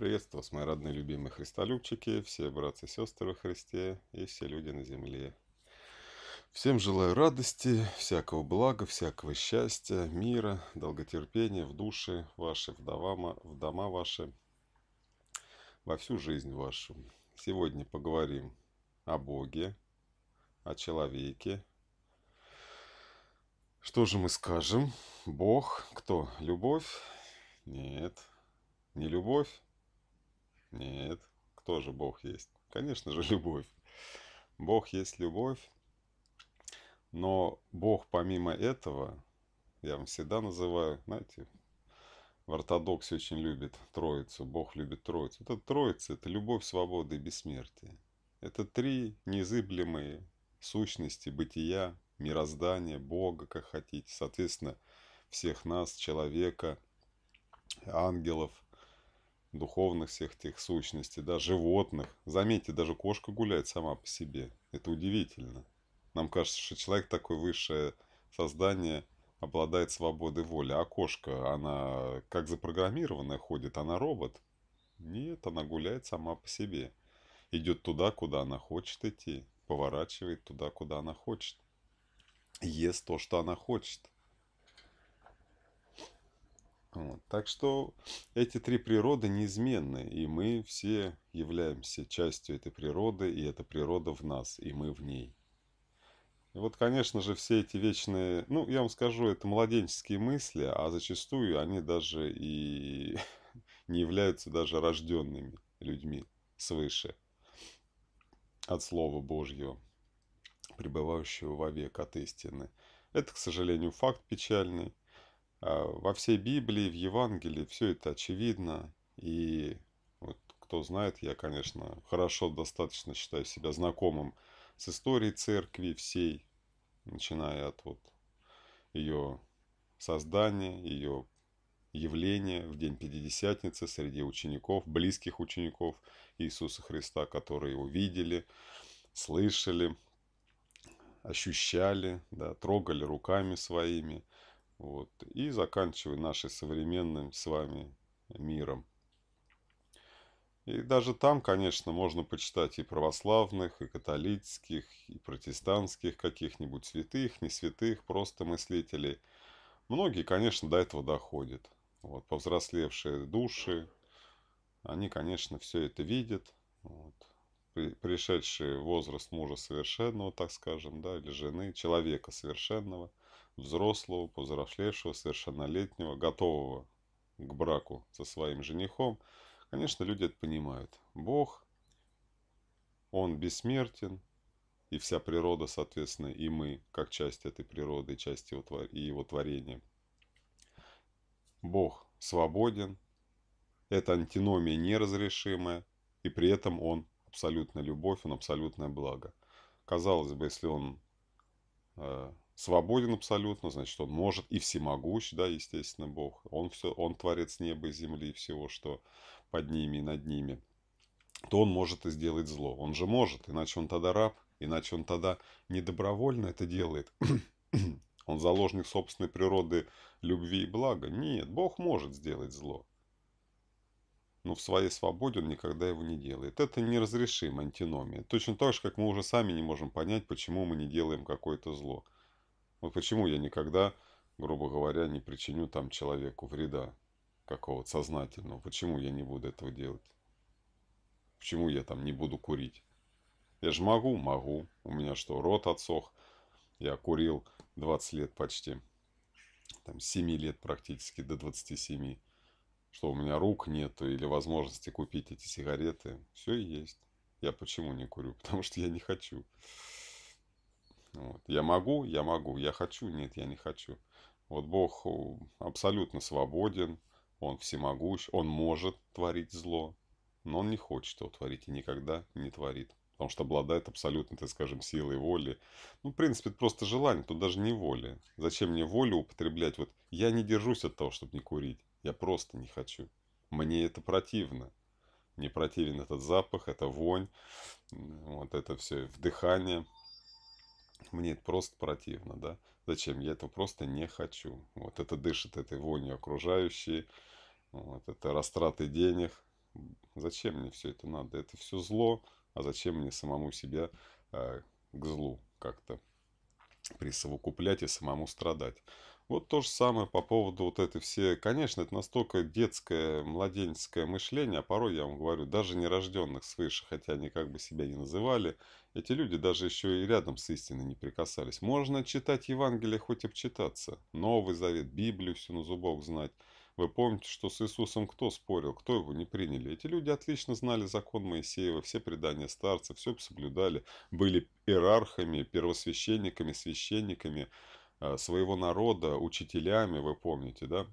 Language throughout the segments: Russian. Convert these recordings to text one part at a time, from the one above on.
Приветствую вас, мои родные любимые христолюбчики, все братья и сестры во Христе и все люди на земле. Всем желаю радости, всякого блага, всякого счастья, мира, долготерпения в души ваши, в дома, в дома ваши, во всю жизнь вашу. Сегодня поговорим о Боге, о человеке. Что же мы скажем? Бог кто? Любовь? Нет, не любовь. Нет. Кто же Бог есть? Конечно же, любовь. Бог есть любовь. Но Бог помимо этого, я вам всегда называю, знаете, в ортодоксе очень любит Троицу, Бог любит Троицу. Это Троица, это любовь, свобода и бессмертие. Это три незыблемые сущности бытия, мироздания, Бога, как хотите, соответственно, всех нас, человека, ангелов – духовных всех тех сущностей, да, животных. Заметьте, даже кошка гуляет сама по себе. Это удивительно. Нам кажется, что человек такое высшее создание обладает свободой воли. А кошка, она как запрограммированная ходит, она робот. Нет, она гуляет сама по себе. Идет туда, куда она хочет идти, поворачивает туда, куда она хочет. Ест то, что она хочет. Так что эти три природы неизменны, и мы все являемся частью этой природы, и эта природа в нас, и мы в ней. И вот, конечно же, все эти вечные, ну, я вам скажу, это младенческие мысли, а зачастую они даже и не являются даже рожденными людьми свыше от Слова Божьего, пребывающего вовек от истины. Это, к сожалению, факт печальный. А, во всей Библии, в Евангелии все это очевидно. И вот кто знает, я, конечно, хорошо достаточно считаю себя знакомым с историей церкви всей, начиная от вот ее создания, ее явления в день Пятидесятницы среди учеников, близких учеников Иисуса Христа, которые его видели, слышали, ощущали, да, трогали руками своими – вот, и заканчивая нашим современным с вами миром. И даже там, конечно, можно почитать и православных, и католических, и протестантских каких-нибудь святых, не святых, просто мыслителей. Многие, конечно, до этого доходят. Вот, повзрослевшие души, они, конечно, все это видят. Вот. пришедший возраст мужа совершенного, так скажем, да, или жены, человека совершенного – взрослого, повзрослевшего, совершеннолетнего, готового к браку со своим женихом, конечно, люди это понимают. Бог, Он бессмертен, и вся природа, соответственно, и мы, как часть этой природы, часть его, твор... и его творения. Бог свободен, это антиномия неразрешимая, и при этом Он абсолютная любовь, Он абсолютное благо. Казалось бы, если Он э, свободен абсолютно, значит, он может и всемогущ, да, естественно, Бог. Он, все, он творец неба и земли и всего, что под ними и над ними. То он может и сделать зло. Он же может, иначе он тогда раб, иначе он тогда недобровольно это делает. он заложник собственной природы любви и блага. Нет, Бог может сделать зло. Но в своей свободе он никогда его не делает. Это неразрешимая антиномия. Точно так же, как мы уже сами не можем понять, почему мы не делаем какое-то зло. Вот «Ну, почему я никогда, грубо говоря, не причиню там человеку вреда какого-то сознательного. Почему я не буду этого делать? Почему я там не буду курить? Я же могу? Могу. У меня что, рот отсох? Я курил 20 лет почти. Там 7 лет практически, до 27. Что у меня рук нету или возможности купить эти сигареты. Все есть. Я почему не курю? Потому что я не хочу. Вот. Я могу, я могу, я хочу, нет, я не хочу. Вот Бог э, абсолютно свободен, Он всемогущ, Он может творить зло, но Он не хочет его творить и никогда не творит. Потому что обладает абсолютно, так скажем, силой воли. Ну, в принципе, это просто желание, тут даже не воля. Зачем мне волю употреблять? Вот я не держусь от того, чтобы не курить. Я просто не хочу. Мне это противно. Мне противен этот запах, эта вонь, вот это все вдыхание мне это просто противно, да? Зачем? Я это просто не хочу. Вот это дышит этой вонью окружающей, вот это растраты денег. Зачем мне все это надо? Это все зло, а зачем мне самому себя э, к злу как-то присовокуплять и самому страдать? Вот то же самое по поводу вот этой все... Конечно, это настолько детское, младенческое мышление, а порой, я вам говорю, даже нерожденных свыше, хотя они как бы себя не называли, эти люди даже еще и рядом с истиной не прикасались. Можно читать Евангелие, хоть обчитаться. Новый Завет, Библию всю на зубок знать. Вы помните, что с Иисусом кто спорил, кто его не приняли? Эти люди отлично знали закон Моисеева, все предания старцев, все соблюдали, были иерархами, первосвященниками, священниками. Э, своего народа учителями, вы помните, да?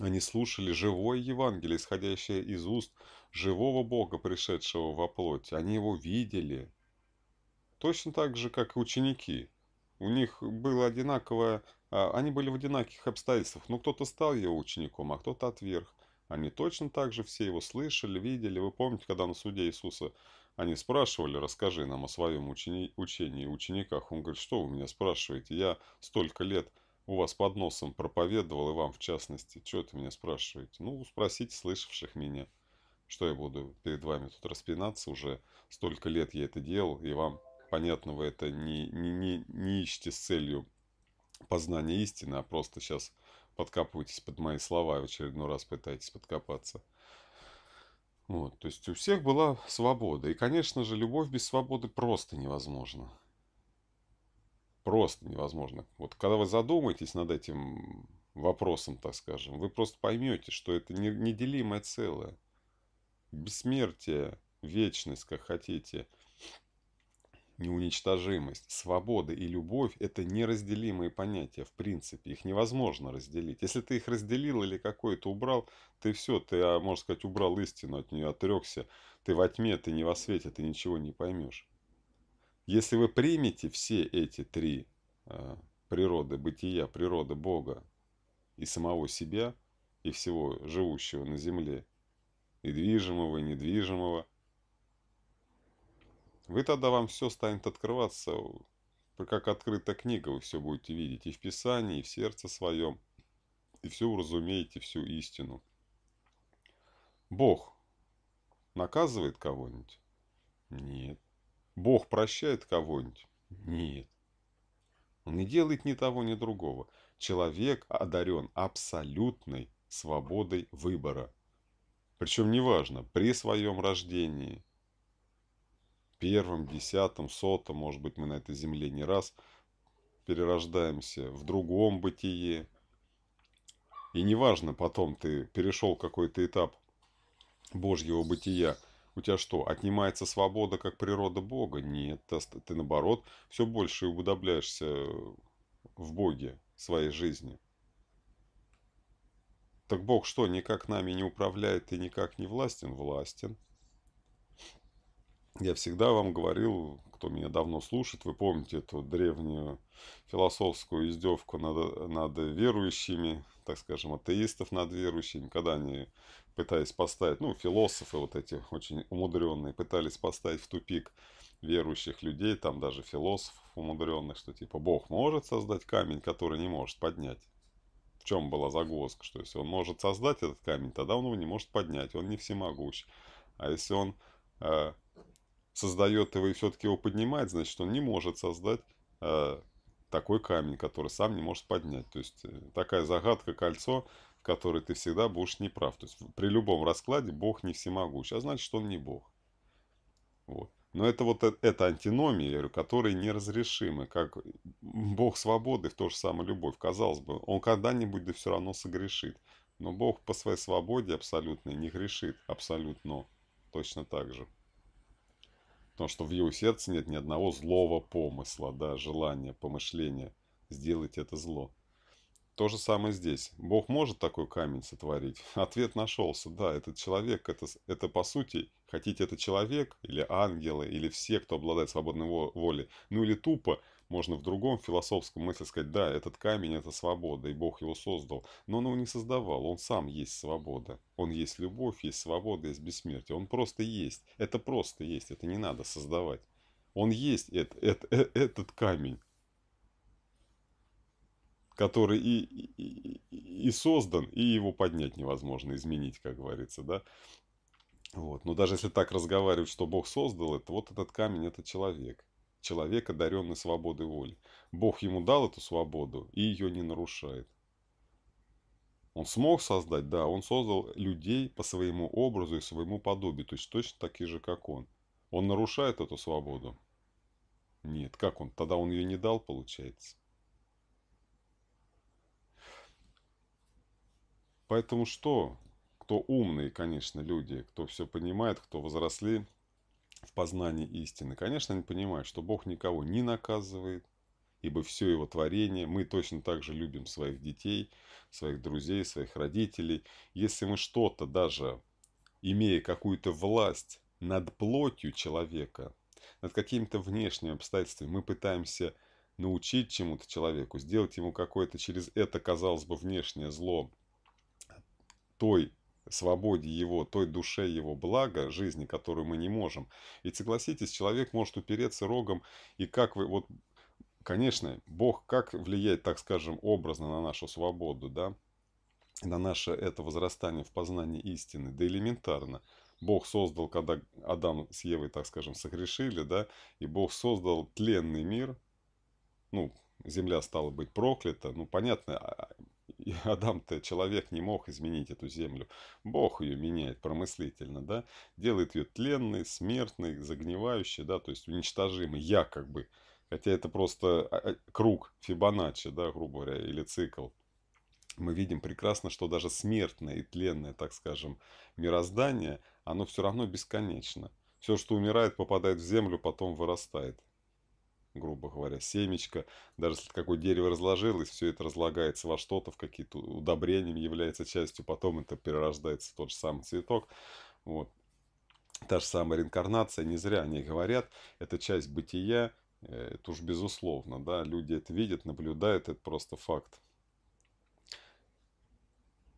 Они слушали живое Евангелие, исходящее из уст живого Бога, пришедшего во плоть. Они его видели. Точно так же, как и ученики. У них было одинаковое... А, они были в одинаковых обстоятельствах. Но кто-то стал его учеником, а кто-то отверг. Они точно так же все его слышали, видели. Вы помните, когда на суде Иисуса они спрашивали, расскажи нам о своем учени учении и учениках. Он говорит, что вы меня спрашиваете? Я столько лет у вас под носом проповедовал, и вам в частности. Что это меня спрашиваете? Ну, спросите слышавших меня. Что я буду перед вами тут распинаться уже? Столько лет я это делал, и вам, понятно, вы это не, не, не, не ищете с целью познания истины, а просто сейчас подкапываетесь под мои слова и в очередной раз пытаетесь подкопаться. Вот, то есть у всех была свобода. И, конечно же, любовь без свободы просто невозможна. Просто невозможно. Вот когда вы задумаетесь над этим вопросом, так скажем, вы просто поймете, что это неделимое целое. Бессмертие, вечность, как хотите – неуничтожимость, свобода и любовь – это неразделимые понятия в принципе. Их невозможно разделить. Если ты их разделил или какой то убрал, ты все, ты, а, можно сказать, убрал истину от нее, отрекся. Ты во тьме, ты не во свете, ты ничего не поймешь. Если вы примете все эти три э, природы бытия, природы Бога и самого себя, и всего живущего на земле, и движимого, и недвижимого – вы тогда вам все станет открываться, как открытая книга, вы все будете видеть и в Писании, и в сердце своем, и все уразумеете, всю истину. Бог наказывает кого-нибудь? Нет. Бог прощает кого-нибудь? Нет. Он не делает ни того, ни другого. Человек одарен абсолютной свободой выбора. Причем неважно, при своем рождении – первом, десятом, сотом, может быть, мы на этой земле не раз перерождаемся в другом бытие. И неважно, потом ты перешел какой-то этап Божьего бытия, у тебя что, отнимается свобода, как природа Бога? Нет, ты, наоборот все больше уподобляешься в Боге своей жизни. Так Бог что, никак нами не управляет и никак не властен? Властен. Я всегда вам говорил, кто меня давно слушает, вы помните эту древнюю философскую издевку над, над верующими, так скажем, атеистов над верующими, когда они пытаясь поставить, ну, философы вот эти очень умудренные, пытались поставить в тупик верующих людей, там даже философов умудренных, что типа Бог может создать камень, который не может поднять. В чем была загвоздка, что если он может создать этот камень, тогда он его не может поднять, он не всемогущ. А если он э, создает его и все-таки его поднимает, значит, он не может создать э, такой камень, который сам не может поднять. То есть э, такая загадка, кольцо, в которой ты всегда будешь неправ. То есть при любом раскладе Бог не всемогущ, а значит, что он не Бог. Вот. Но это вот э, эта антиномия, которые неразрешимы, как Бог свободы в то же самое любовь. Казалось бы, он когда-нибудь да все равно согрешит. Но Бог по своей свободе абсолютной не грешит абсолютно точно так же. Потому что в его сердце нет ни одного злого помысла, да, желания, помышления сделать это зло. То же самое здесь. Бог может такой камень сотворить? Ответ нашелся. Да, этот человек, это, это по сути, хотите это человек, или ангелы, или все, кто обладает свободной волей, ну или тупо можно в другом философском мысли сказать, да, этот камень – это свобода, и Бог его создал. Но он его не создавал, он сам есть свобода. Он есть любовь, есть свобода, есть бессмертие. Он просто есть. Это просто есть, это не надо создавать. Он есть это, это, э, этот камень, который и, и, и создан, и его поднять невозможно, изменить, как говорится, да. Вот. Но даже если так разговаривать, что Бог создал это, вот этот камень – это человек – человек, одаренный свободой воли. Бог ему дал эту свободу и ее не нарушает. Он смог создать, да, он создал людей по своему образу и своему подобию, то есть точно такие же, как он. Он нарушает эту свободу? Нет, как он? Тогда он ее не дал, получается. Поэтому что? Кто умные, конечно, люди, кто все понимает, кто возросли, в познание истины. Конечно, они понимают, что Бог никого не наказывает, ибо все его творение, мы точно так же любим своих детей, своих друзей, своих родителей. Если мы что-то, даже имея какую-то власть над плотью человека, над какими-то внешними обстоятельствами, мы пытаемся научить чему-то человеку, сделать ему какое-то через это, казалось бы, внешнее зло той свободе его, той душе его блага, жизни, которую мы не можем. Ведь согласитесь, человек может упереться рогом, и как вы, вот, конечно, Бог как влияет, так скажем, образно на нашу свободу, да, на наше это возрастание в познании истины, да элементарно. Бог создал, когда Адам с Евой, так скажем, согрешили, да, и Бог создал тленный мир, ну, земля стала быть проклята, ну, понятно, а, а, и Адам-то, человек, не мог изменить эту землю. Бог ее меняет промыслительно, да? Делает ее тленной, смертной, загнивающей, да? То есть уничтожимой, бы, Хотя это просто а, а, круг Фибоначчи, да, грубо говоря, или цикл. Мы видим прекрасно, что даже смертное и тленное, так скажем, мироздание, оно все равно бесконечно. Все, что умирает, попадает в землю, потом вырастает грубо говоря, семечко. Даже если какое дерево разложилось, все это разлагается во что-то, в какие-то удобрения является частью, потом это перерождается тот же самый цветок. Вот. Та же самая реинкарнация, не зря они говорят, это часть бытия, э, это уж безусловно, да, люди это видят, наблюдают, это просто факт.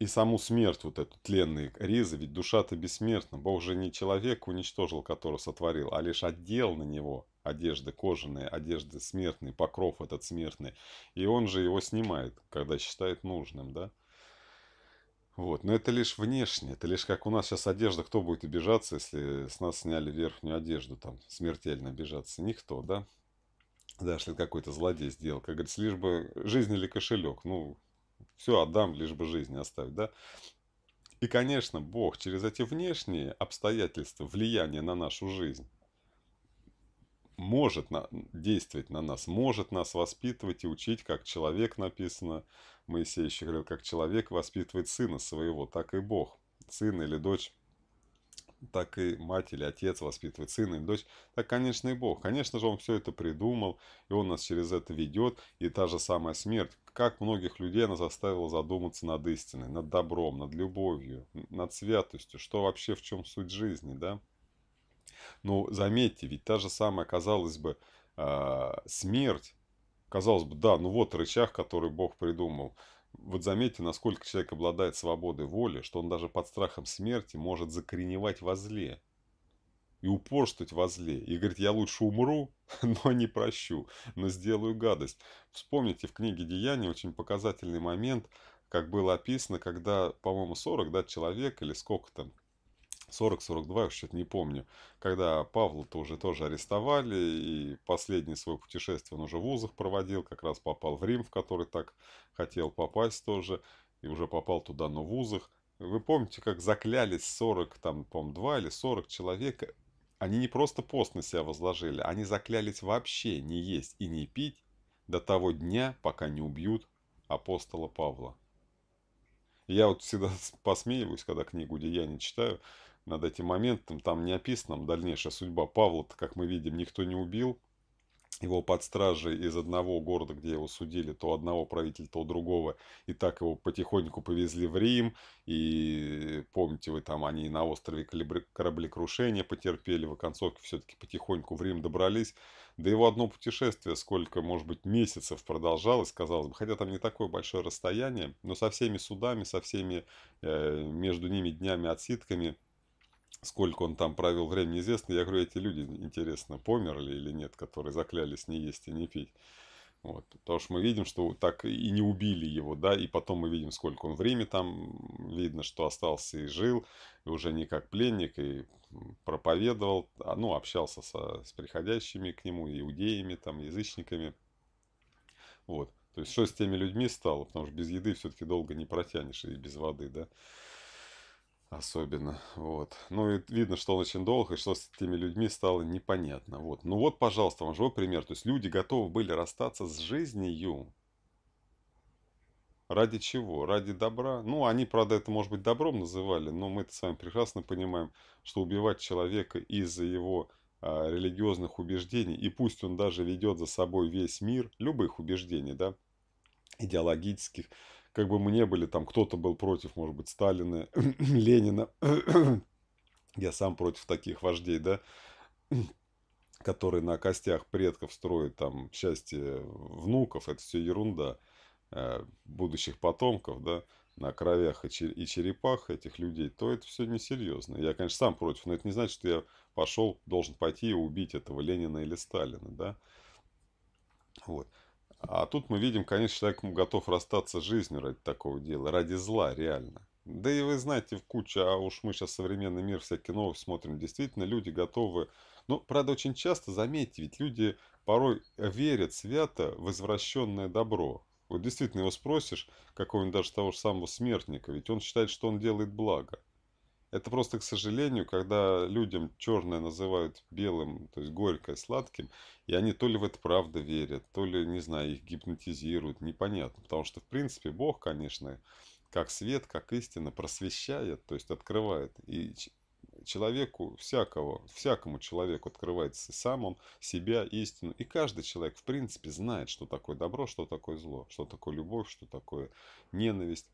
И саму смерть, вот эту тленные ризы, ведь душа-то бессмертна. Бог же не человека уничтожил, которого сотворил, а лишь отдел на него – одежды, кожаные одежды, смертный, покров этот смертный. И он же его снимает, когда считает нужным, да? Вот, но это лишь внешне, это лишь как у нас сейчас одежда, кто будет обижаться, если с нас сняли верхнюю одежду, там, смертельно обижаться? Никто, да? Да, если какой-то злодей сделал, как говорится, лишь бы жизнь или кошелек, ну, все отдам, лишь бы жизнь оставить, да? И, конечно, Бог через эти внешние обстоятельства, влияние на нашу жизнь, может на, действовать на нас, может нас воспитывать и учить, как человек написано. Моисей еще говорил, как человек воспитывает сына своего, так и Бог. Сын или дочь, так и мать или отец воспитывает сына или дочь, так, конечно, и Бог. Конечно же, он все это придумал, и он нас через это ведет, и та же самая смерть. Как многих людей она заставила задуматься над истиной, над добром, над любовью, над святостью, что вообще в чем суть жизни, да? Но ну, заметьте, ведь та же самая, казалось бы, а, смерть, казалось бы, да, ну вот рычаг, который Бог придумал. Вот заметьте, насколько человек обладает свободой воли, что он даже под страхом смерти может закореневать во зле и упорствовать во зле. И говорит, я лучше умру, но не прощу, но сделаю гадость. Вспомните в книге «Деяния» очень показательный момент, как было описано, когда, по-моему, 40 да, человек или сколько там, 40-42, что-то не помню, когда Павла-то уже тоже арестовали, и последнее свое путешествие он уже в вузах проводил, как раз попал в Рим, в который так хотел попасть тоже, и уже попал туда, но в вузах. Вы помните, как заклялись 40, там, по два или 40 человек, они не просто пост на себя возложили, они заклялись вообще не есть и не пить до того дня, пока не убьют апостола Павла. Я вот всегда посмеиваюсь, когда книгу «Деяния» читаю, над этим моментом. Там не описана дальнейшая судьба Павла, как мы видим, никто не убил. Его под стражей из одного города, где его судили, то одного правителя, то другого. И так его потихоньку повезли в Рим. И помните вы, там они на острове кораблекрушения потерпели. В оконцовке все-таки потихоньку в Рим добрались. Да его одно путешествие, сколько, может быть, месяцев продолжалось, казалось бы. Хотя там не такое большое расстояние. Но со всеми судами, со всеми э, между ними днями отсидками – сколько он там провел времени, неизвестно, Я говорю, эти люди, интересно, померли или нет, которые заклялись не есть и не пить. Вот, потому что мы видим, что так и не убили его, да, и потом мы видим, сколько он времени там, видно, что остался и жил, и уже не как пленник, и проповедовал, а, ну, общался со, с приходящими к нему, иудеями, там, язычниками, вот. То есть, что с теми людьми стало, потому что без еды все-таки долго не протянешь, и без воды, да особенно. Вот. Ну, и видно, что он очень долг, и что с этими людьми стало непонятно. Вот. Ну вот, пожалуйста, вам живой пример. То есть люди готовы были расстаться с жизнью. Ради чего? Ради добра? Ну, они, правда, это, может быть, добром называли, но мы это с вами прекрасно понимаем, что убивать человека из-за его а, религиозных убеждений, и пусть он даже ведет за собой весь мир, любых убеждений, да, идеологических, как бы мы не были, там кто-то был против, может быть, Сталина, Ленина, я сам против таких вождей, да, которые на костях предков строят там счастье внуков, это все ерунда э, будущих потомков, да, на кровях и черепах этих людей, то это все несерьезно. Я, конечно, сам против, но это не значит, что я пошел, должен пойти и убить этого Ленина или Сталина, да. Вот. А тут мы видим, конечно, человек готов расстаться с жизнью ради такого дела, ради зла, реально. Да и вы знаете, в куча, а уж мы сейчас современный мир, всякие новости смотрим, действительно люди готовы. Но, ну, правда, очень часто, заметьте, ведь люди порой верят свято в извращенное добро. Вот действительно его спросишь, какого-нибудь даже того же самого смертника, ведь он считает, что он делает благо. Это просто, к сожалению, когда людям черное называют белым, то есть горькое, сладким, и они то ли в это правда верят, то ли, не знаю, их гипнотизируют, непонятно. Потому что, в принципе, Бог, конечно, как свет, как истина, просвещает, то есть открывает. И человеку, всякого, всякому человеку открывается сам он, себя, истину. И каждый человек, в принципе, знает, что такое добро, что такое зло, что такое любовь, что такое ненависть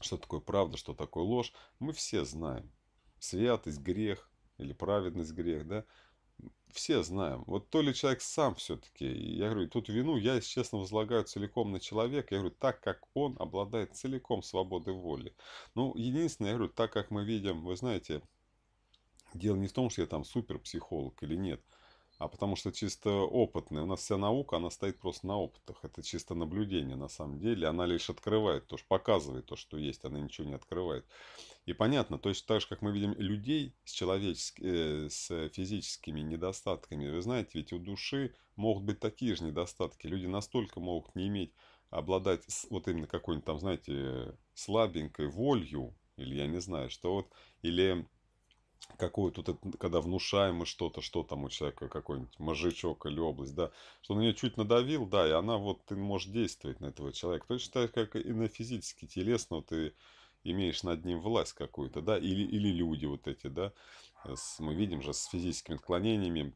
что такое правда, что такое ложь, мы все знаем. Святость, грех или праведность, грех, да, все знаем. Вот то ли человек сам все-таки, я говорю, тут вину я, если честно, возлагаю целиком на человека. Я говорю, так как он обладает целиком свободой воли. Ну, единственное, я говорю, так как мы видим, вы знаете, дело не в том, что я там супер психолог или нет – а потому что чисто опытные. У нас вся наука, она стоит просто на опытах. Это чисто наблюдение на самом деле. Она лишь открывает то, что показывает то, что есть. Она ничего не открывает. И понятно, то есть так же, как мы видим людей с, человеческ... э, с физическими недостатками. Вы знаете, ведь у души могут быть такие же недостатки. Люди настолько могут не иметь, обладать вот именно какой-нибудь там, знаете, слабенькой волью, или я не знаю, что вот, или какую тут, когда внушаем мы что-то, что там у человека, какой-нибудь мозжечок или область, да, что на нее чуть надавил, да, и она вот, ты можешь действовать на этого человека. Точно так, как и на физически, телесно ты имеешь над ним власть какую-то, да, или, или люди вот эти, да, с, мы видим же с физическими отклонениями,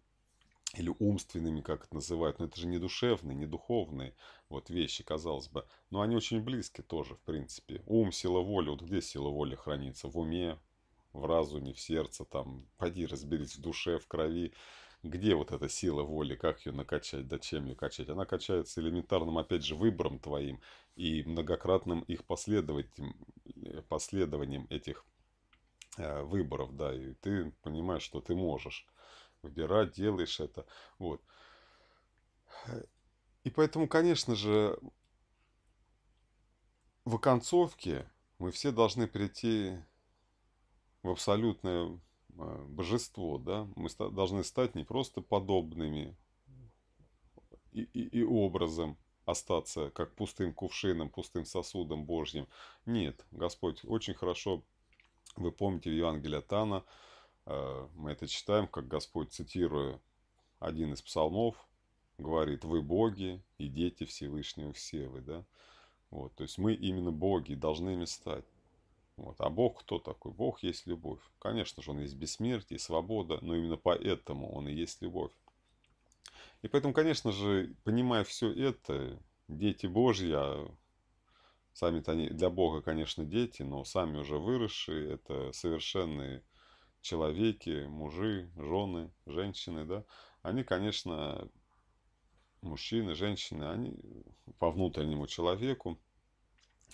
или умственными, как это называют, но это же не душевные, не духовные вот вещи, казалось бы. Но они очень близки тоже, в принципе. Ум, сила воли, вот где сила воли хранится? В уме, в разуме, в сердце, там, пойди разберись в душе, в крови, где вот эта сила воли, как ее накачать, да чем ее качать. Она качается элементарным, опять же, выбором твоим и многократным их э, последованием этих э, выборов, да, и ты понимаешь, что ты можешь выбирать, делаешь это, вот. И поэтому, конечно же, в оконцовке мы все должны прийти в абсолютное э, божество. Да? Мы должны стать не просто подобными и, и, и образом остаться как пустым кувшином, пустым сосудом Божьим. Нет, Господь очень хорошо, вы помните в Евангелии от Анна? Э, мы это читаем, как Господь, цитируя один из псалмов, говорит, вы боги и дети Всевышнего все да? Вот, то есть мы именно боги, должны ими стать. Вот. А Бог кто такой? Бог есть любовь. Конечно же, Он есть бессмертие, свобода, но именно поэтому Он и есть любовь. И поэтому, конечно же, понимая все это, дети Божьи, а сами-то они для Бога, конечно, дети, но сами уже выросшие, это совершенные человеки, мужи, жены, женщины, да, они, конечно, мужчины, женщины, они по внутреннему человеку,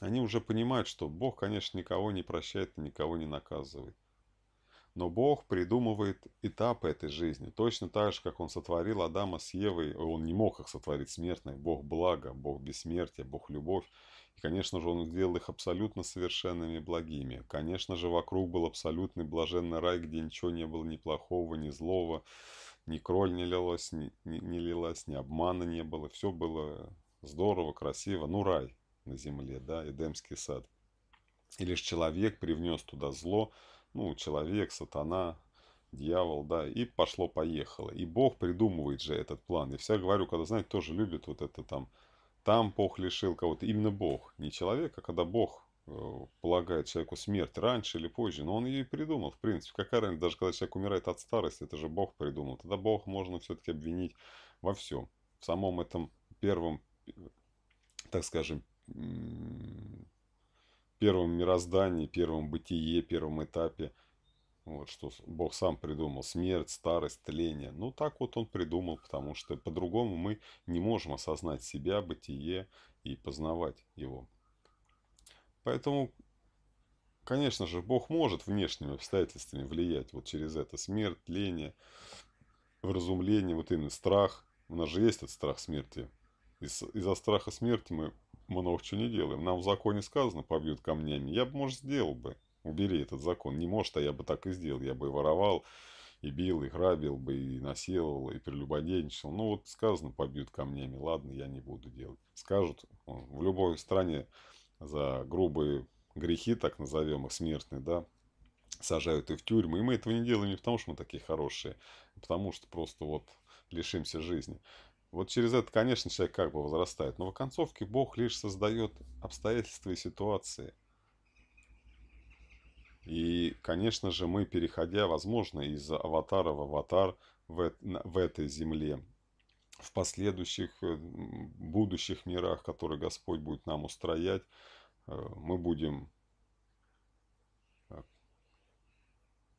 они уже понимают, что Бог, конечно, никого не прощает и никого не наказывает. Но Бог придумывает этапы этой жизни. Точно так же, как Он сотворил Адама с Евой. Он не мог их сотворить смертных. Бог благо, Бог бессмертия, Бог любовь. И, конечно же, Он сделал их абсолютно совершенными благими. Конечно же, вокруг был абсолютный блаженный рай, где ничего не было ни плохого, ни злого. Ни кроль не лилось, ни, ни, не лилась, ни обмана не было. Все было здорово, красиво. Ну, рай на земле, да, Эдемский сад. И лишь человек привнес туда зло, ну, человек, сатана, дьявол, да, и пошло-поехало. И Бог придумывает же этот план. Я всегда говорю, когда, знаете, тоже любят вот это там, там Бог лишил кого-то, именно Бог, не человек, а когда Бог э, полагает человеку смерть раньше или позже, но он ее и придумал, в принципе. Какая разница, даже когда человек умирает от старости, это же Бог придумал. Тогда Бог можно все-таки обвинить во всем. В самом этом первом, э, так скажем, первом мироздании, первом бытие, первом этапе. Вот что Бог сам придумал. Смерть, старость, тление. Ну так вот он придумал, потому что по-другому мы не можем осознать себя, бытие и познавать его. Поэтому, конечно же, Бог может внешними обстоятельствами влиять вот через это. Смерть, тление, вразумление, вот именно страх. У нас же есть этот страх смерти. Из- из-за страха смерти мы много чего не делаем. Нам в законе сказано, побьют камнями. Я бы, может, сделал бы. Убери этот закон. Не может, а я бы так и сделал. Я бы и воровал, и бил, и грабил бы, и насиловал, и прелюбодейничал. Ну вот сказано, побьют камнями. Ладно, я не буду делать. Скажут, в любой стране за грубые грехи, так назовем их, смертные, да, сажают и в тюрьму. И мы этого не делаем не потому, что мы такие хорошие, а потому что просто вот лишимся жизни. Вот через это, конечно, человек как бы возрастает, но в концовке Бог лишь создает обстоятельства и ситуации. И, конечно же, мы, переходя, возможно, из аватара в аватар в, в этой земле, в последующих э, будущих мирах, которые Господь будет нам устроять, э, мы будем... Э,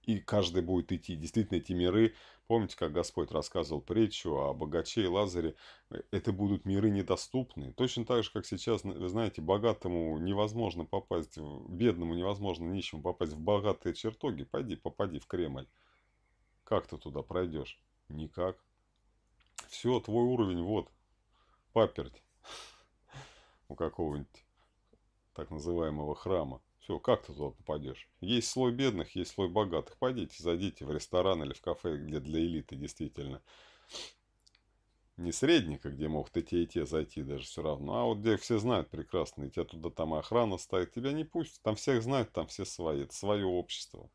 и каждый будет идти. Действительно, эти миры Помните, как Господь рассказывал притчу о богаче и Лазаре? Это будут миры недоступные. Точно так же, как сейчас, вы знаете, богатому невозможно попасть, бедному невозможно нищему попасть в богатые чертоги. Пойди, попади в Кремль. Как ты туда пройдешь? Никак. Все, твой уровень, вот, паперть у какого-нибудь так называемого храма. Все, как ты туда попадешь? Есть слой бедных, есть слой богатых. Пойдите, зайдите в ресторан или в кафе, где для элиты действительно не средника, где могут и те, и те зайти даже все равно, а вот где все знают прекрасно, и тебя туда там охрана стоит, тебя не пустят, там всех знают, там все свои, это свое общество.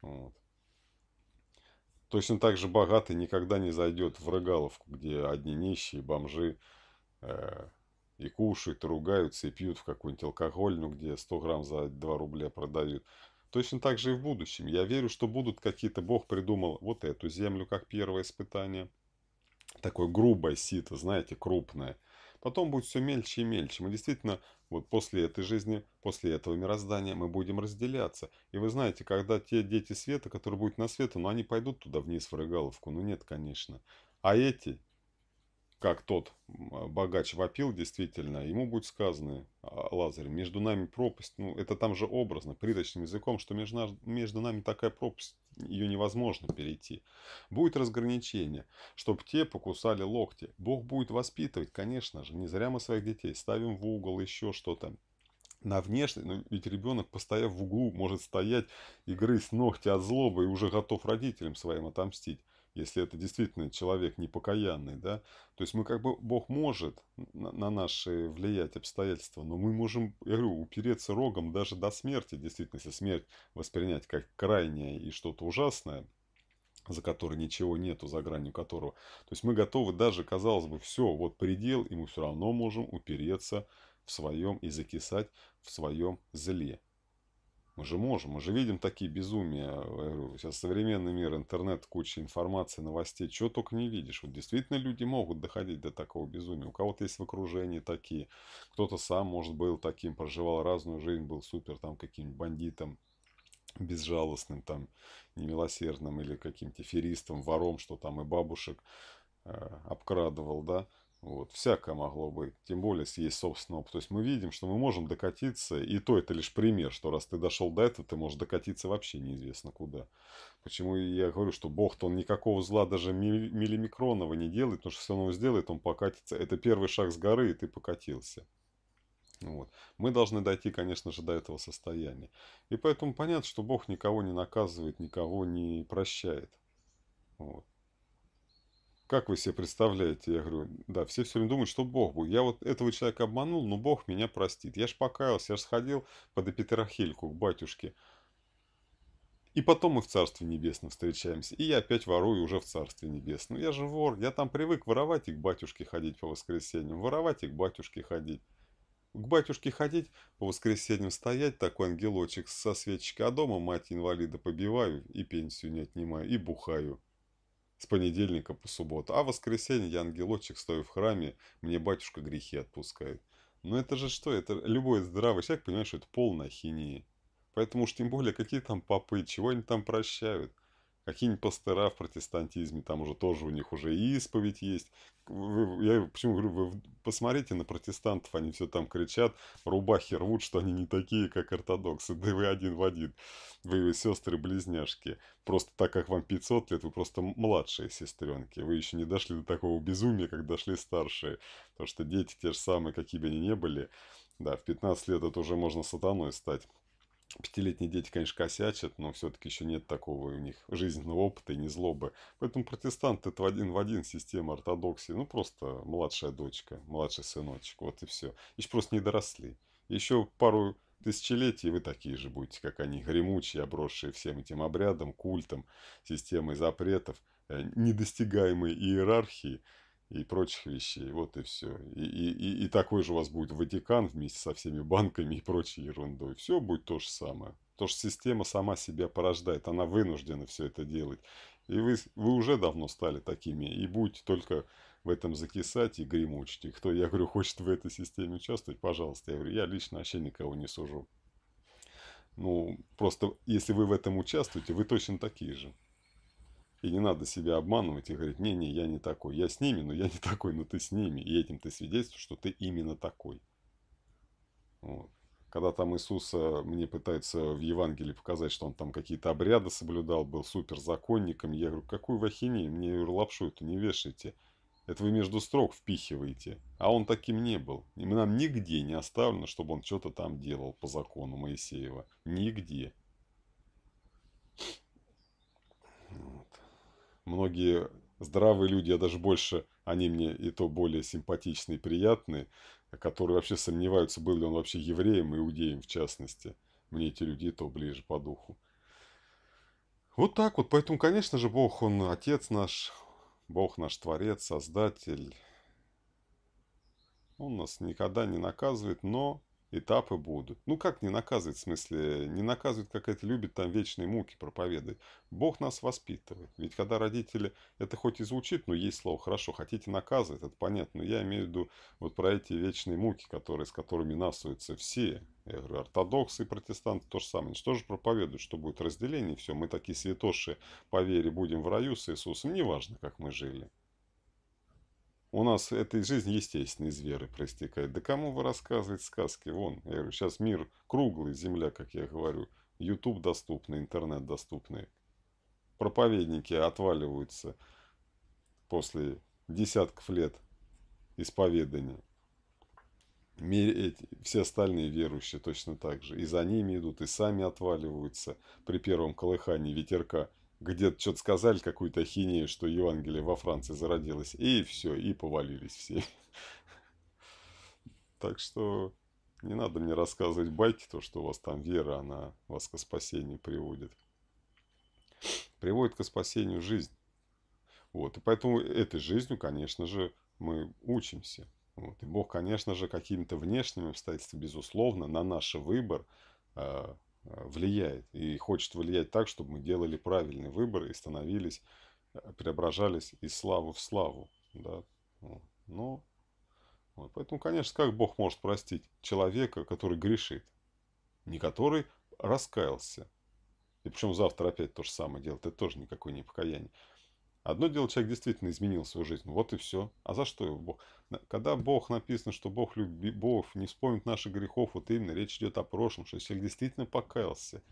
Вот. Точно так же богатый никогда не зайдет в рыгаловку, где одни нищие, бомжи, э, и кушают, и ругаются, и пьют в какую-нибудь алкогольную, где 100 грамм за 2 рубля продают. Точно так же и в будущем. Я верю, что будут какие-то... Бог придумал вот эту землю как первое испытание. Такое грубое сито, знаете, крупное. Потом будет все мельче и мельче. Мы действительно вот после этой жизни, после этого мироздания мы будем разделяться. И вы знаете, когда те дети света, которые будут на свету, ну они пойдут туда вниз в рыгаловку. Ну нет, конечно. А эти как тот а, богач вопил действительно, ему будет сказано, а, Лазарь, между нами пропасть, ну это там же образно, придачным языком, что между, между нами такая пропасть, ее невозможно перейти. Будет разграничение, чтобы те покусали локти. Бог будет воспитывать, конечно же, не зря мы своих детей ставим в угол еще что-то на внешний, но ведь ребенок, постояв в углу, может стоять и грызть ногти от злобы и уже готов родителям своим отомстить если это действительно человек непокаянный, да, то есть мы как бы, Бог может на, на наши влиять обстоятельства, но мы можем, я говорю, упереться рогом даже до смерти, действительно, если смерть воспринять как крайнее и что-то ужасное, за которой ничего нету, за гранью которого. То есть мы готовы даже, казалось бы, все, вот предел, и мы все равно можем упереться в своем и закисать в своем зле. Мы же можем, мы же видим такие безумия. Сейчас современный мир, интернет, куча информации, новостей, чего только не видишь. Вот действительно люди могут доходить до такого безумия. У кого-то есть в окружении такие, кто-то сам, может, был таким, проживал разную жизнь, был супер там каким-нибудь бандитом, безжалостным, там, немилосердным или каким-то феристом, вором, что там и бабушек э, обкрадывал, да, вот, всякое могло быть. Тем более, если есть собственный опыт. То есть мы видим, что мы можем докатиться, и то это лишь пример, что раз ты дошел до этого, ты можешь докатиться вообще неизвестно куда. Почему я говорю, что Бог-то он никакого зла даже миллимикронного не делает, потому что если он его сделает, он покатится. Это первый шаг с горы, и ты покатился. Вот. Мы должны дойти, конечно же, до этого состояния. И поэтому понятно, что Бог никого не наказывает, никого не прощает. Вот как вы себе представляете? Я говорю, да, все все время думают, что Бог будет. Я вот этого человека обманул, но Бог меня простит. Я ж покаялся, я ж сходил под эпитерахильку к батюшке. И потом мы в Царстве Небесном встречаемся. И я опять ворую уже в Царстве Небесном. Я же вор, я там привык воровать и к батюшке ходить по воскресеньям. Воровать и к батюшке ходить. К батюшке ходить, по воскресеньям стоять, такой ангелочек со свечкой а дома мать инвалида побиваю и пенсию не отнимаю, и бухаю с понедельника по субботу. А в воскресенье я ангелочек стою в храме, мне батюшка грехи отпускает. Но это же что? Это любой здравый человек понимает, что это полная хиния. Поэтому уж тем более, какие там попы, чего они там прощают какие-нибудь пастыра в протестантизме, там уже тоже у них уже и исповедь есть. Вы, я почему говорю, вы посмотрите на протестантов, они все там кричат, рубахи рвут, что они не такие, как ортодоксы. Да вы один в один, вы сестры-близняшки. Просто так как вам 500 лет, вы просто младшие сестренки. Вы еще не дошли до такого безумия, как дошли старшие. Потому что дети те же самые, какие бы они ни были, да, в 15 лет это уже можно сатаной стать. Пятилетние дети, конечно, косячат, но все-таки еще нет такого у них жизненного опыта и не злобы. Поэтому протестант это один в один система ортодоксии. Ну, просто младшая дочка, младший сыночек, вот и все. Еще просто не доросли. Еще пару тысячелетий вы такие же будете, как они, гремучие, обросшие всем этим обрядом, культом, системой запретов, э, недостигаемой иерархии – и прочих вещей. Вот и все. И, и, и, и такой же у вас будет Ватикан вместе со всеми банками и прочей ерундой. Все будет то же самое. то что система сама себя порождает. Она вынуждена все это делать. И вы, вы уже давно стали такими. И будете только в этом закисать и гремучить. И кто, я говорю, хочет в этой системе участвовать, пожалуйста. Я говорю, я лично вообще никого не сужу. Ну, просто если вы в этом участвуете, вы точно такие же. И не надо себя обманывать и говорить, не-не, я не такой. Я с ними, но я не такой, но ты с ними. И этим ты свидетельствуешь, что ты именно такой. Вот. Когда там Иисуса э, мне пытаются в Евангелии показать, что он там какие-то обряды соблюдал, был суперзаконником, я говорю, какую вахинею, мне говорю, лапшу эту не вешайте. Это вы между строк впихиваете. А он таким не был. И нам нигде не оставлено, чтобы он что-то там делал по закону Моисеева. Нигде. многие здравые люди, а даже больше, они мне и то более симпатичны и приятны, которые вообще сомневаются, был ли он вообще евреем и иудеем в частности. Мне эти люди и то ближе по духу. Вот так вот. Поэтому, конечно же, Бог, Он Отец наш, Бог наш Творец, Создатель. Он нас никогда не наказывает, но этапы будут. Ну как не наказывает, в смысле, не наказывает, как это любит там вечные муки проповедовать. Бог нас воспитывает. Ведь когда родители, это хоть и звучит, но есть слово «хорошо», хотите наказывать, это понятно. Но я имею в виду вот про эти вечные муки, которые, с которыми насуются все. Я говорю, ортодоксы и протестанты то же самое. Ну, что же проповедуют, что будет разделение, все, мы такие святоши по вере будем в раю с Иисусом, неважно, как мы жили. У нас этой жизни естественные зверы проистекают. Да кому вы рассказываете сказки? Вон, я говорю, сейчас мир круглый, земля, как я говорю. YouTube доступный, интернет доступный. Проповедники отваливаются после десятков лет исповедания. Все остальные верующие точно так же. И за ними идут, и сами отваливаются при первом колыхании ветерка – где-то что-то сказали, какую-то хинею, что Евангелие во Франции зародилось, и все, и повалились все. Так что не надо мне рассказывать байки, то, что у вас там вера, она вас к спасению приводит. Приводит к спасению жизнь. Вот, и поэтому этой жизнью, конечно же, мы учимся. Вот. И Бог, конечно же, какими-то внешними обстоятельствами, безусловно, на наш выбор а, а, влияет и хочет влиять так, чтобы мы делали правильный выбор и становились, а, преображались из славы в славу. Да? Но, ну, вот. Поэтому, конечно, как Бог может простить человека, который грешит, не который раскаялся, и причем завтра опять то же самое делать, это тоже никакое не покаяние. Одно дело, человек действительно изменил свою жизнь. Вот и все. А за что его Бог? Когда Бог написано, что Бог любит, Бог не вспомнит наших грехов, вот именно речь идет о прошлом, что человек действительно покаялся,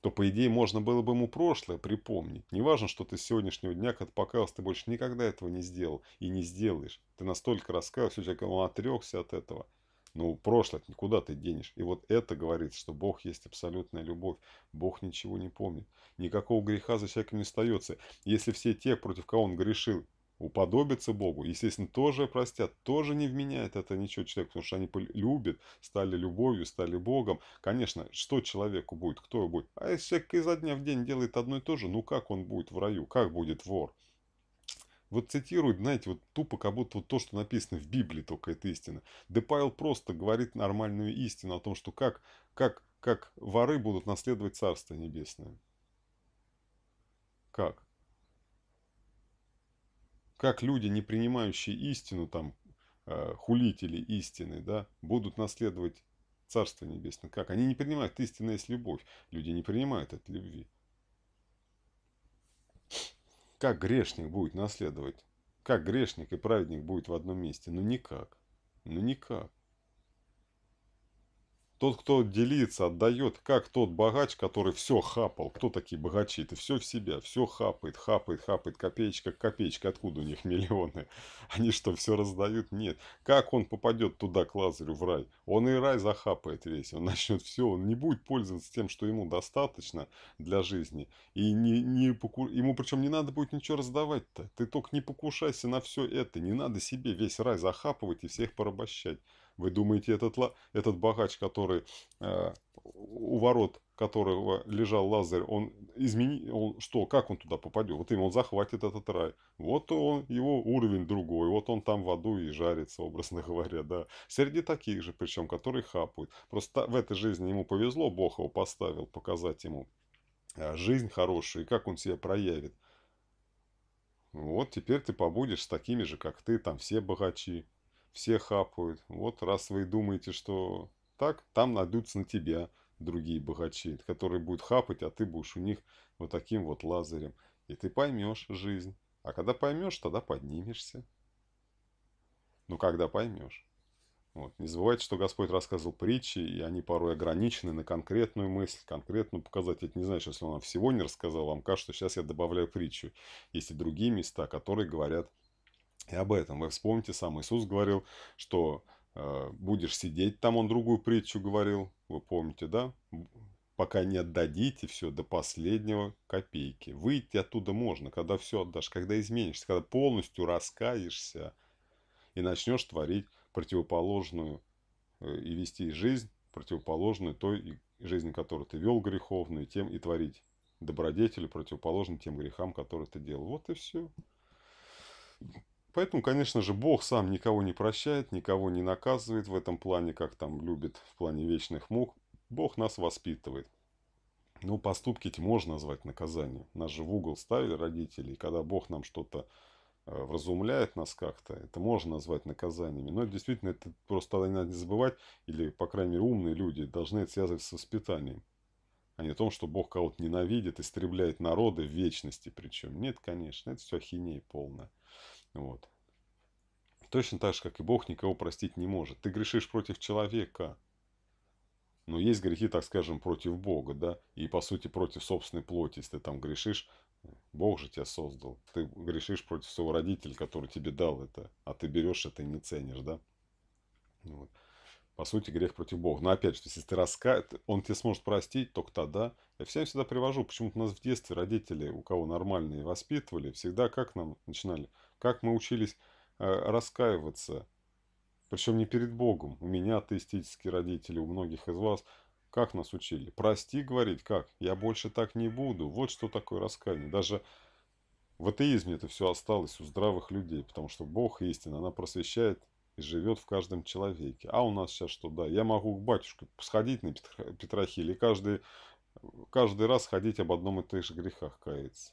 то, по идее, можно было бы ему прошлое припомнить. Неважно, что ты с сегодняшнего дня, когда покаялся, ты больше никогда этого не сделал и не сделаешь. Ты настолько раскаялся, человек, он отрекся от этого. Ну, прошлое никуда ты денешь. И вот это говорит, что Бог есть абсолютная любовь. Бог ничего не помнит. Никакого греха за человеком не остается. Если все те, против кого он грешил, уподобятся Богу, естественно, тоже простят, тоже не вменяет это ничего человеку, потому что они любят, стали любовью, стали Богом. Конечно, что человеку будет, кто его будет? А если человек изо дня в день делает одно и то же, ну как он будет в раю, как будет вор? вот цитирует, знаете, вот тупо как будто вот то, что написано в Библии, только это истина. Да Павел просто говорит нормальную истину о том, что как, как, как воры будут наследовать Царство Небесное. Как? Как люди, не принимающие истину, там, э, хулители истины, да, будут наследовать Царство Небесное. Как? Они не принимают истинность любовь. Люди не принимают от любви. Как грешник будет наследовать? Как грешник и праведник будет в одном месте? Ну никак. Ну никак. Тот, кто делится, отдает, как тот богач, который все хапал. Кто такие богачи? Это все в себя, все хапает, хапает, хапает, копеечка, копеечка. Откуда у них миллионы? Они что, все раздают? Нет. Как он попадет туда, к Лазарю, в рай? Он и рай захапает весь. Он начнет все, он не будет пользоваться тем, что ему достаточно для жизни. И не, не поку... ему причем не надо будет ничего раздавать-то. Ты только не покушайся на все это. Не надо себе весь рай захапывать и всех порабощать. Вы думаете, этот, этот богач, который э, у ворот которого лежал Лазарь, он изменил, что, как он туда попадет? Вот им он захватит этот рай. Вот он, его уровень другой, вот он там в аду и жарится, образно говоря, да. Среди таких же, причем, которые хапают. Просто в этой жизни ему повезло, Бог его поставил, показать ему э, жизнь хорошую и как он себя проявит. Вот теперь ты побудешь с такими же, как ты, там все богачи, все хапают. Вот раз вы думаете, что так, там найдутся на тебя другие богачи, которые будут хапать, а ты будешь у них вот таким вот лазарем. И ты поймешь жизнь. А когда поймешь, тогда поднимешься. Ну, когда поймешь. Вот. Не забывайте, что Господь рассказывал притчи, и они порой ограничены на конкретную мысль, конкретную показать. Это не значит, что если он вам всего не рассказал, а вам кажется, что сейчас я добавляю притчу. Есть и другие места, которые говорят и об этом вы вспомните, сам Иисус говорил, что э, будешь сидеть, там он другую притчу говорил, вы помните, да? Пока не отдадите все до последнего копейки. Выйти оттуда можно, когда все отдашь, когда изменишься, когда полностью раскаешься и начнешь творить противоположную э, и вести жизнь противоположную той жизни, которую ты вел греховную, тем и творить добродетели противоположны тем грехам, которые ты делал. Вот и все. Поэтому, конечно же, Бог сам никого не прощает, никого не наказывает в этом плане, как там любит в плане вечных мук. Бог нас воспитывает. Но поступки эти можно назвать наказанием. Нас же в угол ставили родители, и когда Бог нам что-то э, вразумляет нас как-то, это можно назвать наказаниями. Но действительно, это просто тогда не надо не забывать, или, по крайней мере, умные люди должны это связывать с воспитанием. А не о том, что Бог кого-то ненавидит, истребляет народы в вечности причем. Нет, конечно, это все ахинея полная. Вот. Точно так же, как и Бог никого простить не может. Ты грешишь против человека. Но есть грехи, так скажем, против Бога, да, и по сути против собственной плоти. Если ты там грешишь, Бог же тебя создал. Ты грешишь против своего родителя, который тебе дал это, а ты берешь это и не ценишь, да. Вот. По сути, грех против Бога. Но опять же, если ты раска... он тебе сможет простить только тогда. Я всем всегда привожу, почему-то нас в детстве родители, у кого нормальные, воспитывали, всегда как нам начинали – как мы учились э, раскаиваться, причем не перед Богом. У меня атеистические родители, у многих из вас. Как нас учили? Прости, говорить, как? Я больше так не буду. Вот что такое раскаяние. Даже в атеизме это все осталось у здравых людей, потому что Бог истина, она просвещает и живет в каждом человеке. А у нас сейчас что, да, я могу к батюшке сходить на Петрохиль и каждый, каждый раз ходить об одном и тех же грехах каяться.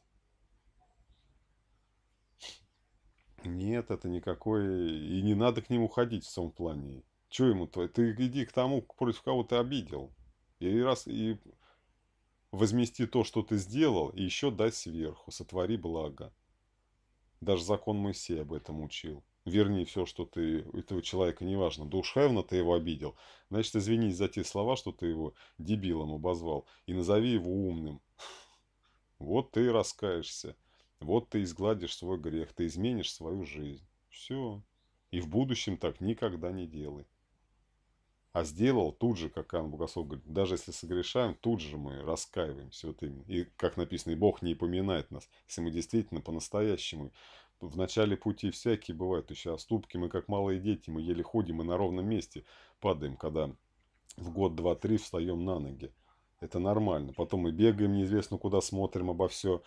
Нет, это никакой... И не надо к нему ходить в том плане. Че ему твой? Ты иди к тому, против кого ты обидел. И раз... И возмести то, что ты сделал, и еще дай сверху. Сотвори благо. Даже закон Моисея об этом учил. Верни все, что ты этого человека, неважно, душевно ты его обидел, значит, извинись за те слова, что ты его дебилом обозвал, и назови его умным. Вот ты и раскаешься. Вот ты изгладишь свой грех, ты изменишь свою жизнь. Все. И в будущем так никогда не делай. А сделал тут же, как Иоанн Богослов говорит, даже если согрешаем, тут же мы раскаиваемся. Вот именно. И, как написано, и Бог не упоминает нас. Если мы действительно по-настоящему в начале пути всякие бывают еще оступки. Мы как малые дети, мы еле ходим и на ровном месте падаем, когда в год, два, три встаем на ноги. Это нормально. Потом мы бегаем неизвестно куда, смотрим обо все,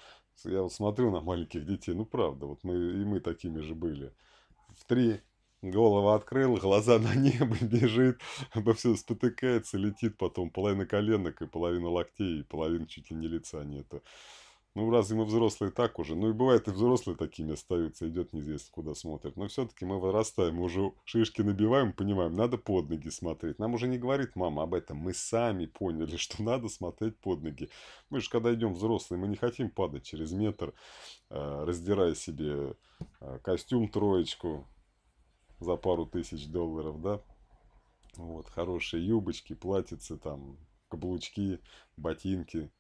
я вот смотрю на маленьких детей, ну правда, вот мы и мы такими же были. В три голова открыл, глаза на небо, бежит, обо все спотыкается, летит потом половина коленок и половина локтей, и половина чуть ли не лица нету. Ну, разве мы взрослые так уже? Ну, и бывает, и взрослые такими остаются, идет неизвестно куда смотрят. Но все-таки мы вырастаем, мы уже шишки набиваем, понимаем, надо под ноги смотреть. Нам уже не говорит мама об этом, мы сами поняли, что надо смотреть под ноги. Мы же, когда идем взрослые, мы не хотим падать через метр, э, раздирая себе э, костюм троечку за пару тысяч долларов, да? Вот, хорошие юбочки, платьицы там, каблучки, ботинки.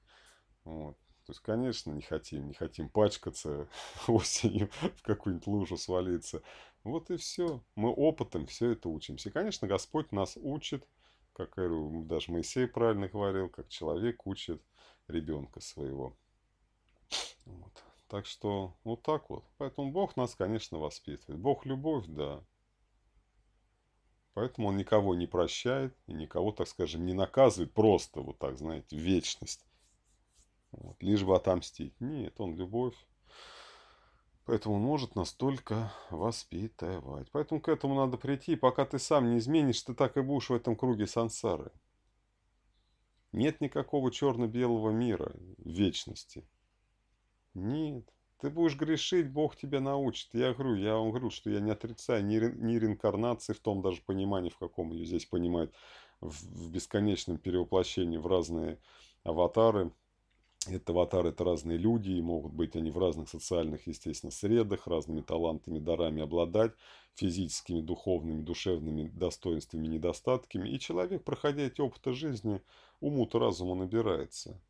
Вот. То есть, конечно, не хотим, не хотим пачкаться осенью, в какую-нибудь лужу свалиться. Вот и все. Мы опытом все это учимся. И, конечно, Господь нас учит, как даже Моисей правильно говорил, как человек учит ребенка своего. Вот. Так что вот так вот. Поэтому Бог нас, конечно, воспитывает. Бог любовь, да. Поэтому он никого не прощает и никого, так скажем, не наказывает просто вот так, знаете, вечность вот, лишь бы отомстить. Нет, он любовь. Поэтому он может настолько воспитывать. Поэтому к этому надо прийти. пока ты сам не изменишь, ты так и будешь в этом круге сансары. Нет никакого черно-белого мира вечности. Нет. Ты будешь грешить, Бог тебя научит. Я говорю, я вам говорю, что я не отрицаю ни, ре, ни реинкарнации в том даже понимании, в каком ее здесь понимают, в, в бесконечном перевоплощении в разные аватары, это аватары, это разные люди, и могут быть они в разных социальных, естественно, средах, разными талантами, дарами обладать, физическими, духовными, душевными достоинствами, недостатками. И человек, проходя эти опыты жизни, уму-то разума набирается.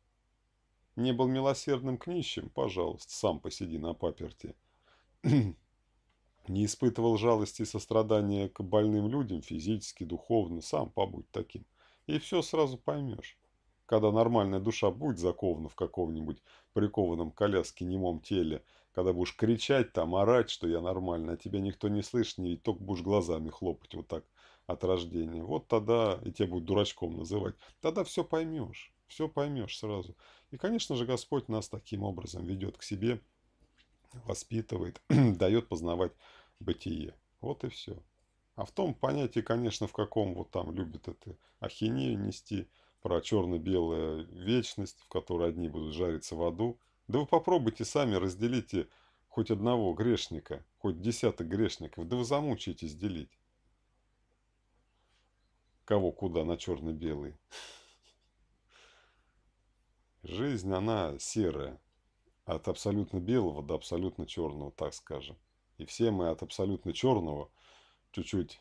Не был милосердным к нищим? Пожалуйста, сам посиди на паперти. Не испытывал жалости и сострадания к больным людям физически, духовно, сам побудь таким. И все сразу поймешь когда нормальная душа будет закована в каком-нибудь прикованном коляске немом теле, когда будешь кричать там, орать, что я нормально, а тебя никто не слышит, не только будешь глазами хлопать вот так от рождения. Вот тогда и тебя будут дурачком называть. Тогда все поймешь, все поймешь сразу. И, конечно же, Господь нас таким образом ведет к себе, воспитывает, дает познавать бытие. Вот и все. А в том понятии, конечно, в каком вот там любит это ахинею нести – про черно-белую вечность, в которой одни будут жариться в аду. Да вы попробуйте сами разделите хоть одного грешника, хоть десяток грешников, да вы замучаетесь делить. Кого куда на черно-белый. Жизнь, она серая. От абсолютно белого до абсолютно черного, так скажем. И все мы от абсолютно черного чуть-чуть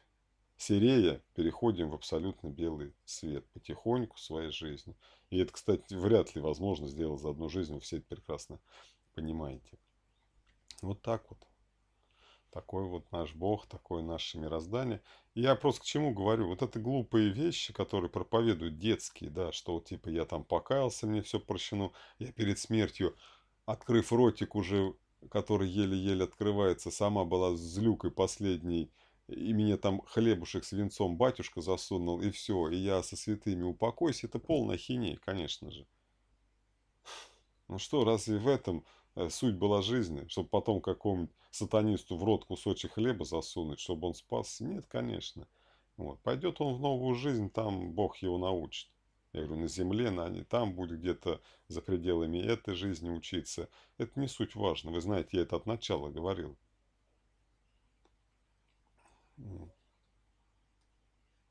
серея, переходим в абсолютно белый свет потихоньку своей жизнью И это, кстати, вряд ли возможно сделать за одну жизнь, вы все это прекрасно понимаете. Вот так вот. Такой вот наш Бог, такое наше мироздание. я просто к чему говорю? Вот это глупые вещи, которые проповедуют детские, да, что типа я там покаялся, мне все прощено, я перед смертью, открыв ротик уже, который еле-еле открывается, сама была злюкой последней, и меня там хлебушек с венцом батюшка засунул, и все, и я со святыми упокоюсь. это полная хинея, конечно же. Ну что, разве в этом э, суть была жизни, чтобы потом какому-нибудь сатанисту в рот кусочек хлеба засунуть, чтобы он спасся? Нет, конечно. Вот. Пойдет он в новую жизнь, там Бог его научит. Я говорю, на земле, на, там будет где-то за пределами этой жизни учиться. Это не суть важно. Вы знаете, я это от начала говорил.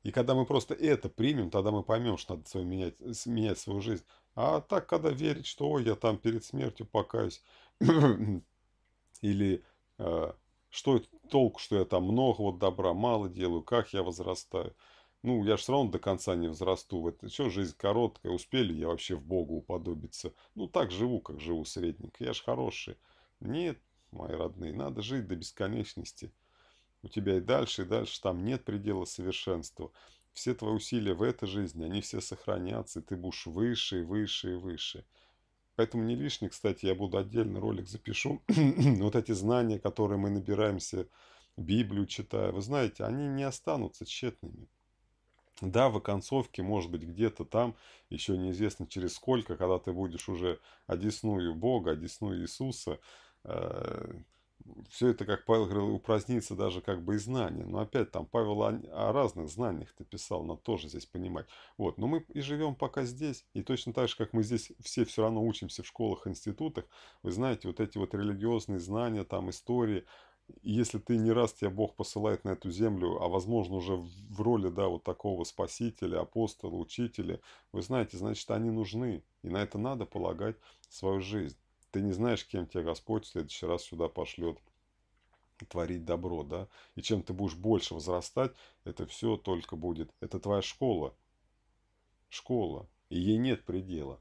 И когда мы просто это примем, тогда мы поймем, что надо свою менять, менять свою жизнь. А так, когда верить, что ой, я там перед смертью покаюсь, или э, что толку, что я там много вот добра, мало делаю, как я возрастаю. Ну, я же все равно до конца не возрасту в это. Все, жизнь короткая, успели я вообще в Богу уподобиться. Ну, так живу, как живу средненько, я же хороший. Нет, мои родные, надо жить до бесконечности у тебя и дальше, и дальше там нет предела совершенства. Все твои усилия в этой жизни, они все сохранятся, и ты будешь выше, и выше, и выше. Поэтому не лишний, кстати, я буду отдельный ролик запишу. вот эти знания, которые мы набираемся, Библию читая, вы знаете, они не останутся тщетными. Да, в оконцовке, может быть, где-то там, еще неизвестно через сколько, когда ты будешь уже одесную Бога, одесную Иисуса, э, все это, как Павел говорил, упразднится даже как бы и знание. Но опять там Павел о, о разных знаниях ты писал, надо тоже здесь понимать. Вот. Но мы и живем пока здесь, и точно так же, как мы здесь все все равно учимся в школах, институтах, вы знаете, вот эти вот религиозные знания, там истории, если ты не раз тебя Бог посылает на эту землю, а возможно уже в роли, да, вот такого спасителя, апостола, учителя, вы знаете, значит, они нужны, и на это надо полагать свою жизнь. Ты не знаешь, кем тебя Господь в следующий раз сюда пошлет творить добро, да, и чем ты будешь больше возрастать, это все только будет, это твоя школа, школа, и ей нет предела.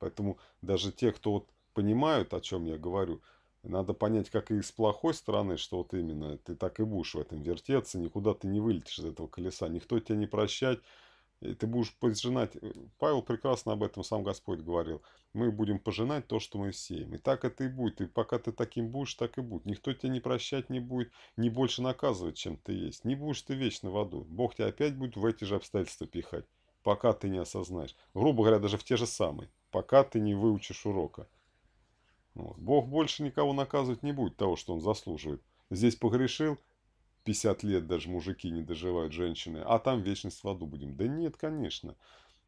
Поэтому даже те, кто вот понимают, о чем я говорю, надо понять, как и с плохой стороны, что вот именно ты так и будешь в этом вертеться, никуда ты не вылетишь из этого колеса, никто тебя не прощать, и ты будешь пожинать. Э, Павел прекрасно об этом сам Господь говорил. Мы будем пожинать то, что мы сеем. И так это и будет. И пока ты таким будешь, так и будет. Никто тебя не прощать не будет, не больше наказывать, чем ты есть. Не будешь ты вечно в аду. Бог тебя опять будет в эти же обстоятельства пихать, пока ты не осознаешь. Грубо говоря, даже в те же самые. Пока ты не выучишь урока. Вот. Бог больше никого наказывать не будет того, что он заслуживает. Здесь погрешил, 50 лет даже мужики не доживают, женщины, а там вечность в аду будем. Да нет, конечно.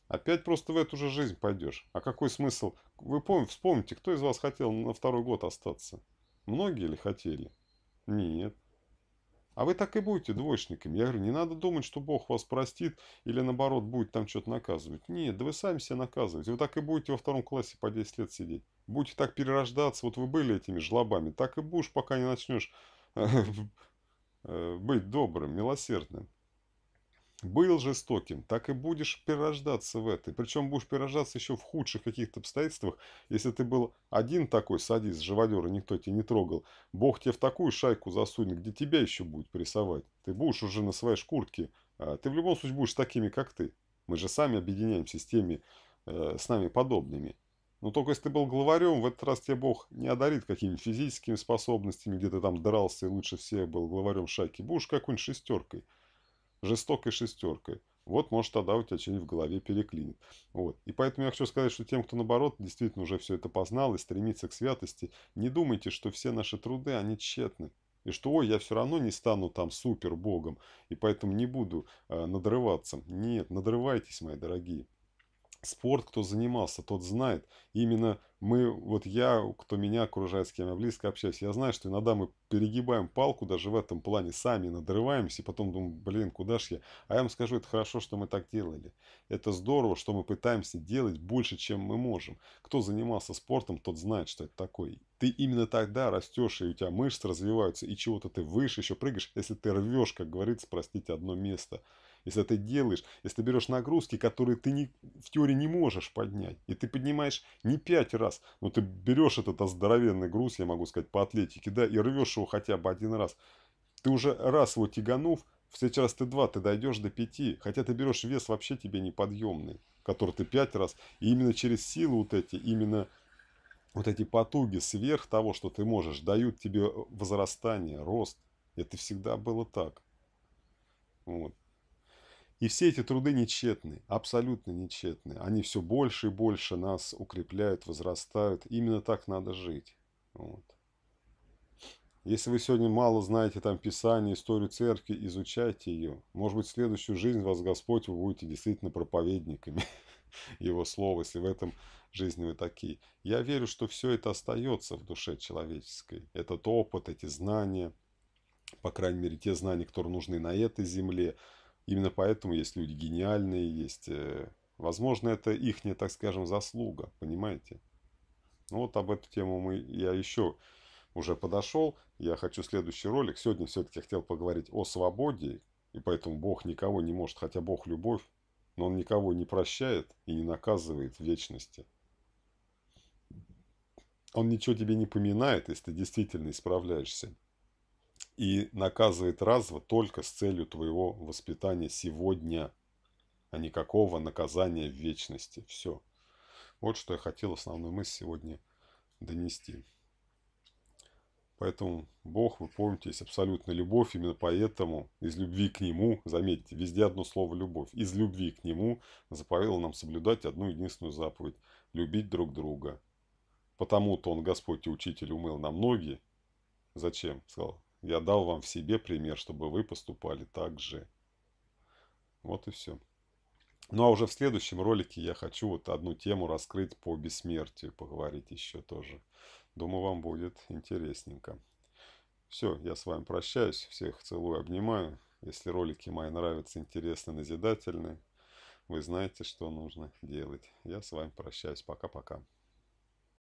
Опять просто в эту же жизнь пойдешь. А какой смысл? Вы помните, вспомните, кто из вас хотел на второй год остаться? Многие ли хотели? Нет. А вы так и будете двоечниками. Я говорю, не надо думать, что Бог вас простит или наоборот будет там что-то наказывать. Нет, да вы сами себя наказываете. Вы так и будете во втором классе по 10 лет сидеть. Будете так перерождаться. Вот вы были этими жлобами. Так и будешь, пока не начнешь Э, быть добрым, милосердным. Был жестоким, так и будешь перерождаться в этой. Причем будешь перерождаться еще в худших каких-то обстоятельствах. Если ты был один такой садист, живодер, и никто тебя не трогал, Бог тебе в такую шайку засунет, где тебя еще будет прессовать. Ты будешь уже на своей шкурке, а Ты в любом случае будешь такими, как ты. Мы же сами объединяемся с теми, э, с нами подобными. Но ну, только если ты был главарем, в этот раз тебе Бог не одарит какими-нибудь физическими способностями, где ты там дрался и лучше всех был главарем шайки. Будешь какой-нибудь шестеркой, жестокой шестеркой. Вот, может, тогда у тебя что-нибудь в голове переклинит. Вот. И поэтому я хочу сказать, что тем, кто, наоборот, действительно уже все это познал и стремится к святости, не думайте, что все наши труды, они тщетны. И что, ой, я все равно не стану там супер богом, и поэтому не буду э, надрываться. Нет, надрывайтесь, мои дорогие спорт, кто занимался, тот знает. Именно мы, вот я, кто меня окружает, с кем я близко общаюсь, я знаю, что иногда мы перегибаем палку даже в этом плане, сами надрываемся, и потом думаем, блин, куда ж я? А я вам скажу, это хорошо, что мы так делали. Это здорово, что мы пытаемся делать больше, чем мы можем. Кто занимался спортом, тот знает, что это такое. Ты именно тогда растешь, и у тебя мышцы развиваются, и чего-то ты выше еще прыгаешь, если ты рвешь, как говорится, простите, одно место – если ты делаешь, если ты берешь нагрузки, которые ты не, в теории не можешь поднять, и ты поднимаешь не пять раз, но ты берешь этот здоровенный груз, я могу сказать, по атлетике, да, и рвешь его хотя бы один раз. Ты уже раз его тяганув, в следующий раз ты два, ты дойдешь до пяти, хотя ты берешь вес вообще тебе неподъемный, который ты пять раз, и именно через силы вот эти, именно вот эти потуги сверх того, что ты можешь, дают тебе э, возрастание, рост. Это всегда было так. Вот. И все эти труды нечетны, абсолютно нечетны. Они все больше и больше нас укрепляют, возрастают. Именно так надо жить. Вот. Если вы сегодня мало знаете там Писание, историю церкви, изучайте ее. Может быть, в следующую жизнь вас Господь, вы будете действительно проповедниками Его Слова, если в этом жизни вы такие. Я верю, что все это остается в душе человеческой. Этот опыт, эти знания, по крайней мере, те знания, которые нужны на этой земле – Именно поэтому есть люди гениальные, есть... Э, возможно, это ихняя, так скажем, заслуга, понимаете? Ну вот об эту тему мы, я еще уже подошел. Я хочу следующий ролик. Сегодня все-таки хотел поговорить о свободе. И поэтому Бог никого не может, хотя Бог любовь, но Он никого не прощает и не наказывает в вечности. Он ничего тебе не поминает, если ты действительно исправляешься и наказывает разово только с целью твоего воспитания сегодня, а никакого наказания в вечности. Все. Вот что я хотел основную мысль сегодня донести. Поэтому Бог, вы помните, есть абсолютная любовь. Именно поэтому из любви к Нему, заметьте, везде одно слово «любовь», из любви к Нему заповедал нам соблюдать одну единственную заповедь – любить друг друга. Потому-то Он, Господь и Учитель, умыл нам ноги. Зачем? Сказал, я дал вам в себе пример, чтобы вы поступали так же. Вот и все. Ну а уже в следующем ролике я хочу вот одну тему раскрыть по бессмертию, поговорить еще тоже. Думаю, вам будет интересненько. Все, я с вами прощаюсь, всех целую, обнимаю. Если ролики мои нравятся, интересны, назидательны, вы знаете, что нужно делать. Я с вами прощаюсь, пока-пока.